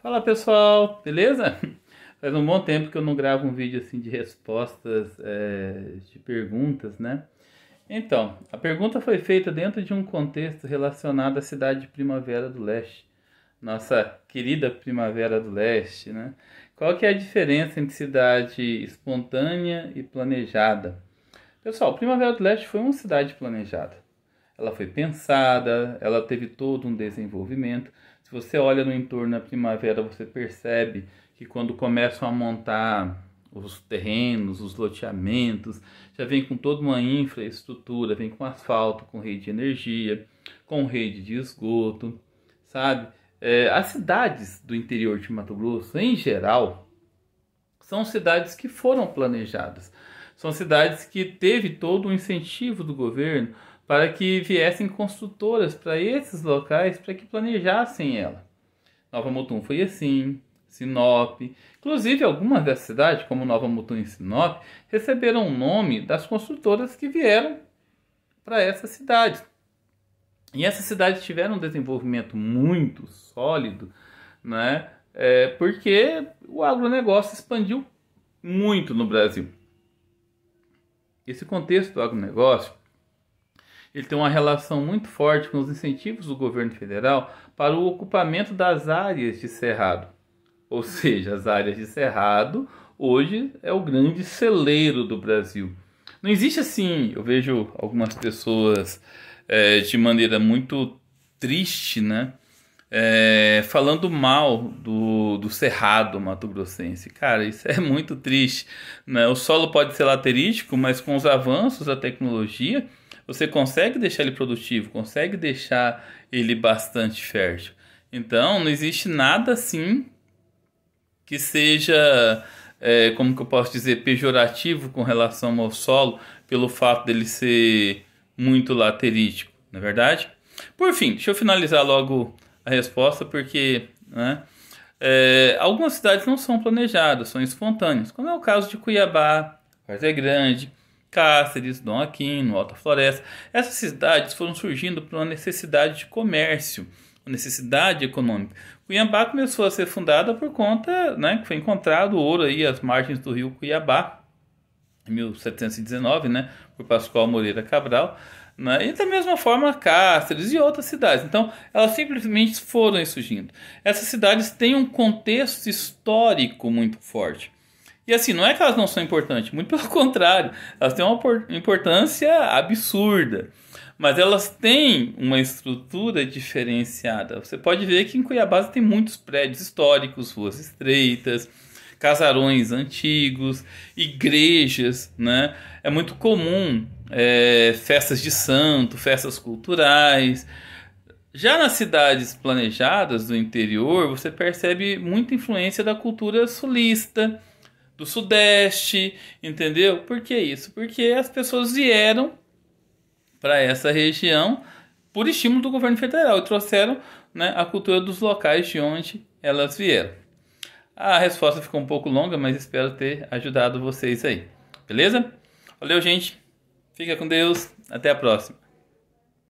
Fala pessoal, beleza? Faz um bom tempo que eu não gravo um vídeo assim de respostas é, de perguntas, né? Então, a pergunta foi feita dentro de um contexto relacionado à cidade de Primavera do Leste, nossa querida Primavera do Leste, né? Qual que é a diferença entre cidade espontânea e planejada? Pessoal, Primavera do Leste foi uma cidade planejada ela foi pensada, ela teve todo um desenvolvimento. Se você olha no entorno da primavera, você percebe que quando começam a montar os terrenos, os loteamentos, já vem com toda uma infraestrutura, vem com asfalto, com rede de energia, com rede de esgoto, sabe? É, as cidades do interior de Mato Grosso, em geral, são cidades que foram planejadas, são cidades que teve todo o incentivo do governo, para que viessem construtoras para esses locais para que planejassem ela. Nova Mutum foi assim, Sinop. Inclusive, algumas dessas cidades, como Nova Mutum e Sinop, receberam o nome das construtoras que vieram para essas cidades. E essas cidades tiveram um desenvolvimento muito sólido, né? É, porque o agronegócio expandiu muito no Brasil. Esse contexto do agronegócio ele tem uma relação muito forte com os incentivos do governo federal para o ocupamento das áreas de cerrado. Ou seja, as áreas de cerrado hoje é o grande celeiro do Brasil. Não existe assim, eu vejo algumas pessoas é, de maneira muito triste, né? É, falando mal do, do cerrado mato-grossense. Cara, isso é muito triste. Né? O solo pode ser laterístico, mas com os avanços da tecnologia, você consegue deixar ele produtivo, consegue deixar ele bastante fértil. Então, não existe nada assim que seja, é, como que eu posso dizer, pejorativo com relação ao solo, pelo fato dele ser muito laterítico, na é verdade? Por fim, deixa eu finalizar logo a resposta, porque né, é, algumas cidades não são planejadas, são espontâneas, como é o caso de Cuiabá, é Grande, Cáceres, Dom Aquino, Alta Floresta. Essas cidades foram surgindo por uma necessidade de comércio, uma necessidade econômica. Cuiabá começou a ser fundada por conta né, que foi encontrado ouro aí às margens do rio Cuiabá, em 1719, né, por Pascoal Moreira Cabral. Né? E da mesma forma Cáceres e outras cidades. Então, elas simplesmente foram surgindo. Essas cidades têm um contexto histórico muito forte. E assim, não é que elas não são importantes, muito pelo contrário, elas têm uma importância absurda. Mas elas têm uma estrutura diferenciada. Você pode ver que em Cuiabá tem muitos prédios históricos, ruas estreitas, casarões antigos, igrejas, né? É muito comum é, festas de santo, festas culturais. Já nas cidades planejadas do interior, você percebe muita influência da cultura sulista, do Sudeste, entendeu? Por que isso? Porque as pessoas vieram para essa região por estímulo do governo federal e trouxeram né, a cultura dos locais de onde elas vieram. A resposta ficou um pouco longa, mas espero ter ajudado vocês aí. Beleza? Valeu, gente. Fica com Deus. Até a próxima.